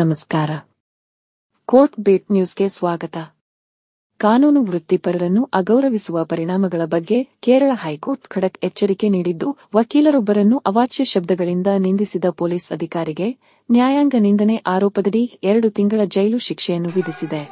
ನಮಸ್ಕಾರ court bait ನ್ಯೂಸ್ಗೆ ಸ್ವಾಗತ ಕಾನೂನು ವೃತ್ತಿಪರರನ್ನು ಅಗೌರವಿಸುವ ಪರಿಣಾಮಗಳ ಬಗ್ಗೆ ಕೇರಳ ಹೈಕೋರ್ಟ್ ಖಡಕ್ ಎಚ್ಚರಿಕೆ ನೀಡಿದ್ದು ವಕೀಲರೊಬ್ಬರನ್ನು ಅವಾಚ್ಯ ಶಬ್ದಗಳಿಂದ ನಿಂದಿಸಿದ ಪೊಲೀಸ್ ಅಧಿಕಾರಿಗೆ ನ್ಯಾಯಾಂಗ ನಿಂದನೆ ಆರೋಪದಡಿ ಎರಡು ತಿಂಗಳ ಜೈಲು ಶಿಕ್ಷೆಯನ್ನು ವಿಧಿಸಿದೆ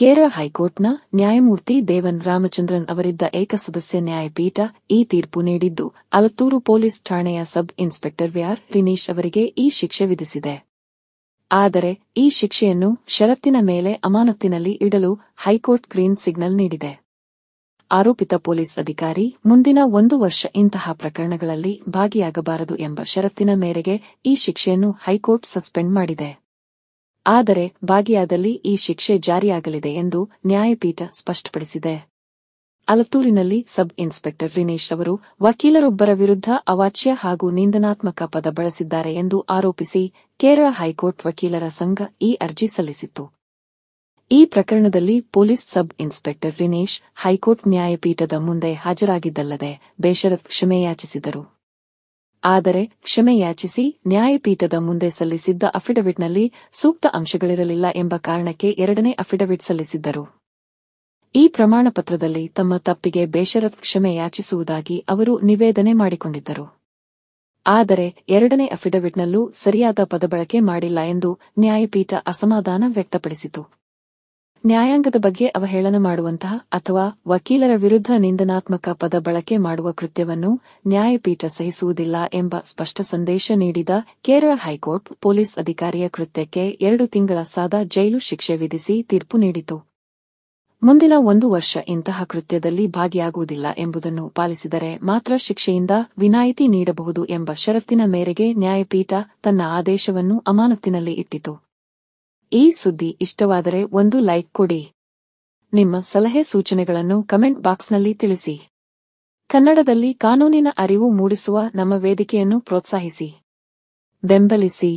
ಕೇರಳ ಹೈಕೋರ್ಟ್ನ ನ್ಯಾಯಮೂರ್ತಿ ದೇವನ್ ರಾಮಚಂದ್ರನ್ ಅವರಿದ್ದ ಏಕಸದಸ್ಯ ನ್ಯಾಯಪೀಠ ಈ ತೀರ್ಪು ನೀಡಿದ್ದು ಅಲತ್ತೂರು ಪೊಲೀಸ್ ಠಾಣೆಯ ಸಬ್ ಇನ್ಸ್ಪೆಕ್ಟರ್ ವ್ಯಾರ್ ರಿನೀಶ್ ಅವರಿಗೆ ಈ ಶಿಕ್ಷೆ ವಿಧಿಸಿದೆ ಆದರೆ ಈ ಶಿಕ್ಷೆಯನ್ನು ಷರತ್ತಿನ ಮೇಲೆ ಅಮಾನತ್ತಿನಲ್ಲಿ ಇಡಲು ಹೈಕೋರ್ಟ್ ಗ್ರೀನ್ ಸಿಗ್ನಲ್ ನೀಡಿದೆ ಆರೋಪಿತ ಪೊಲೀಸ್ ಅಧಿಕಾರಿ ಮುಂದಿನ ಒಂದು ವರ್ಷ ಇಂತಹ ಪ್ರಕರಣಗಳಲ್ಲಿ ಭಾಗಿಯಾಗಬಾರದು ಎಂಬ ಷರತ್ತಿನ ಮೇರೆಗೆ ಈ ಶಿಕ್ಷೆಯನ್ನು ಹೈಕೋರ್ಟ್ ಸಸ್ಪೆಂಡ್ ಮಾಡಿದೆ ಆದರೆ ಭಾಗಿಯಾದಲ್ಲಿ ಈ ಶಿಕ್ಷೆ ಜಾರಿಯಾಗಲಿದೆ ಎಂದು ನ್ಯಾಯಪೀಠ ಸ್ಪಷ್ಟಪಡಿಸಿದೆ ಅಲತೂರಿನಲ್ಲಿ ಸಬ್ ಇನ್ಸ್ಪೆಕ್ಟರ್ ರಿನೇಶ್ ಅವರು ವಕೀಲರೊಬ್ಬರ ವಿರುದ್ಧ ಅವಾಚ್ಯ ಹಾಗೂ ನಿಂದನಾತ್ಮಕ ಪದ ಬಳಸಿದ್ದಾರೆ ಎಂದು ಆರೋಪಿಸಿ ಕೇರಳ ಹೈಕೋರ್ಟ್ ವಕೀಲರ ಸಂಘ ಈ ಅರ್ಜಿ ಸಲ್ಲಿಸಿತ್ತು ಈ ಪ್ರಕರಣದಲ್ಲಿ police sub inspector Rinesh high court ನ್ಯಾಯಪೀಠದ ಮುಂದೆ ಹಾಜರಾಗಿದ್ದಲ್ಲದೆ ಬೇಷರತ್ ಕ್ಷಮೆಯಾಚಿಸಿದರು ಆದರೆ ಕ್ಷಮೆಯಾಚಿಸಿ ನ್ಯಾಯಪೀಠದ ಮುಂದೆ ಸಲ್ಲಿಸಿದ್ದ ಅಫಿಡವಿಟ್ನಲ್ಲಿ ಸೂಕ್ತ ಅಂಶಗಳಿರಲಿಲ್ಲ ಎಂಬ ಕಾರಣಕ್ಕೆ ಎರಡನೇ ಅಫಿಡವಿಟ್ ಸಲ್ಲಿಸಿದ್ದರು ಈ ಪ್ರಮಾಣಪತ್ರದಲ್ಲಿ ತಮ್ಮ ತಪ್ಪಿಗೆ ಬೇಷರತ್ ಯಾಚಿಸುವುದಾಗಿ ಅವರು ನಿವೇದನೆ ಮಾಡಿಕೊಂಡಿದ್ದರು ಆದರೆ ಎರಡನೇ ಅಫಿಡವಿಟ್ನಲ್ಲೂ ಸರಿಯಾದ ಪದಬಳಕೆ ಮಾಡಿಲ್ಲ ಎಂದು ನ್ಯಾಯಪೀಠ ಅಸಮಾಧಾನ ವ್ಯಕ್ತಪಡಿಸಿತು ನ್ಯಾಯಾಂಗದ ಬಗ್ಗೆ ಅವಹೇಳನ ಮಾಡುವಂತಹ ಅಥವಾ ವಕೀಲರ ವಿರುದ್ಧ ನಿಂದನಾತ್ಮಕ ಪದ ಬಳಕೆ ಮಾಡುವ ಕೃತ್ಯವನ್ನು ನ್ಯಾಯಪೀಠ ಸಹಿಸುವುದಿಲ್ಲ ಎಂಬ ಸ್ಪಷ್ಟ ಸಂದೇಶ ನೀಡಿದ ಕೇರಳ ಹೈಕೋರ್ಟ್ ಪೊಲೀಸ್ ಅಧಿಕಾರಿಯ ಕೃತ್ಯಕ್ಕೆ ಎರಡು ತಿಂಗಳ ಸಾದ ಜೈಲು ಶಿಕ್ಷೆ ವಿಧಿಸಿ ತೀರ್ಪು ನೀಡಿತು ಮುಂದಿನ ಒಂದು ವರ್ಷ ಇಂತಹ ಕೃತ್ಯದಲ್ಲಿ ಭಾಗಿಯಾಗುವುದಿಲ್ಲ ಎಂಬುದನ್ನು ಪಾಲಿಸಿದರೆ ಮಾತ್ರ ಶಿಕ್ಷೆಯಿಂದ ವಿನಾಯಿತಿ ನೀಡಬಹುದು ಎಂಬ ಷರತ್ತಿನ ಮೇರೆಗೆ ನ್ಯಾಯಪೀಠ ತನ್ನ ಆದೇಶವನ್ನು ಅಮಾನತ್ತಿನಲ್ಲಿ ಇಟ್ಟಿತು ಈ ಸುದ್ದಿ ಇಷ್ಟವಾದರೆ ಒಂದು ಲೈಕ್ ಕೊಡಿ ನಿಮ್ಮ ಸಲಹೆ ಸೂಚನೆಗಳನ್ನು ಕಮೆಂಟ್ ಬಾಕ್ಸ್ನಲ್ಲಿ ತಿಳಿಸಿ ಕನ್ನಡದಲ್ಲಿ ಕಾನೂನಿನ ಅರಿವು ಮೂಡಿಸುವ ನಮ್ಮ ವೇದಿಕೆಯನ್ನು ಪ್ರೋತ್ಸಾಹಿಸಿ ಬೆಂಬಲಿಸಿ